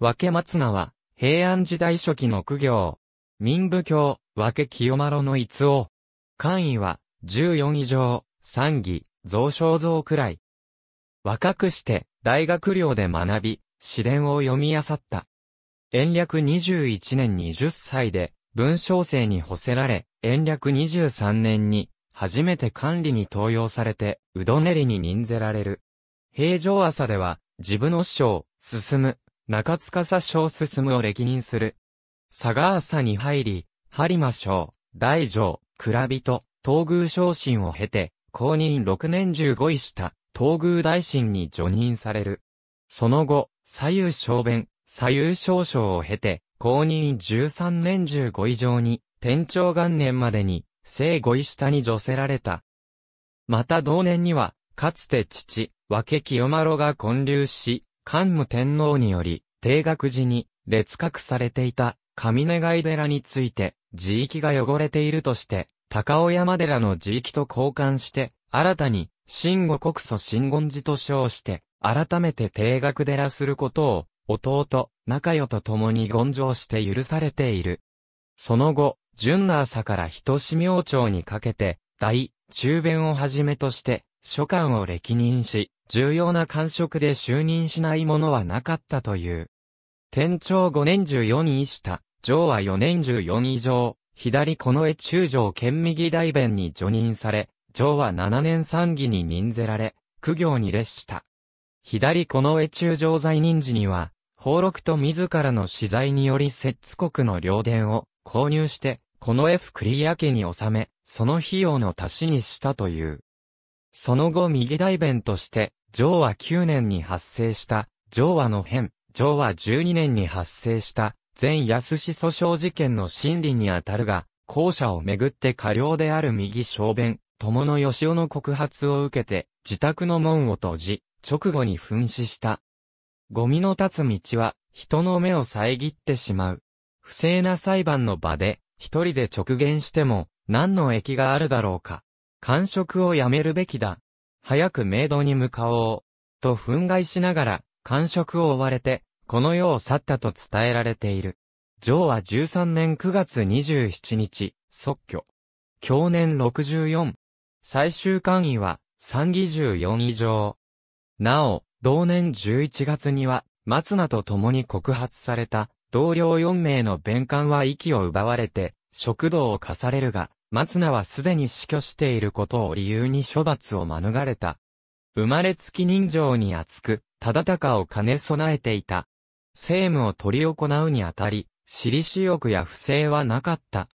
分松川、平安時代初期の苦行。民部教、分清丸の逸王。官位は、十四以上、三義、増小増くらい。若くして、大学寮で学び、詩伝を読み漁った。延暦十一年二十歳で、文章生に補せられ、延暦十三年に、初めて管理に登用されて、うどねりに任ぜられる。平常朝では、自分の師匠、進む、中塚佐小進を歴任する。佐賀朝に入り、播磨省、大城、蔵人、東宮昇進を経て、公認6年15位した、東宮大臣に除任される。その後、左右小弁、左右少将を経て、公認13年15以上に、天長元年までに、聖5位下に除せられた。また同年には、かつて父、分清丸が混流し、桓武天皇により、定額寺に列格されていた神願い寺について、地域が汚れているとして、高尾山寺の地域と交換して、新たに、新語国祖新言寺と称して、改めて定額寺することを、弟、仲代と共に言上して許されている。その後、純の朝から人志明朝にかけて、大、中弁をはじめとして、書管を歴任し、重要な官職で就任しないものはなかったという。天長5年14に位した、上は4年14以上、左近絵中将兼右大弁に除任され、上は7年参議に任ぜられ、苦行に列した。左近絵中将在任時には、俸禄と自らの資材により摂津国の領殿を購入して、近衛府栗屋家に納め、その費用の足しにしたという。その後右大弁として、上和9年に発生した、上和の変、上和12年に発生した、全安氏訴訟事件の審理にあたるが、後者をめぐって過料である右小弁、友野義雄の告発を受けて、自宅の門を閉じ、直後に噴死した。ゴミの立つ道は、人の目を遮ってしまう。不正な裁判の場で、一人で直言しても、何の益があるだろうか。官職を辞めるべきだ。早く明ドに向かおう。と憤慨しながら、官職を追われて、この世を去ったと伝えられている。上は13年9月27日、即居。去年64。最終官位は、三義14以上。なお、同年11月には、松名と共に告発された、同僚4名の弁官は息を奪われて、食堂を課されるが、松名はすでに死去していることを理由に処罰を免れた。生まれつき人情に厚く、忠敬を兼ね備えていた。政務を取り行うにあたり、私利私欲や不正はなかった。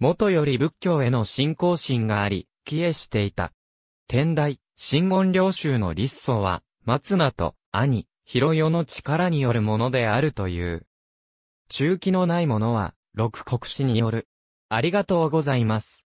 元より仏教への信仰心があり、帰依していた。天台、新言領衆の立祖は、松名と兄、広世の力によるものであるという。中期のないものは、六国史によるありがとうございます。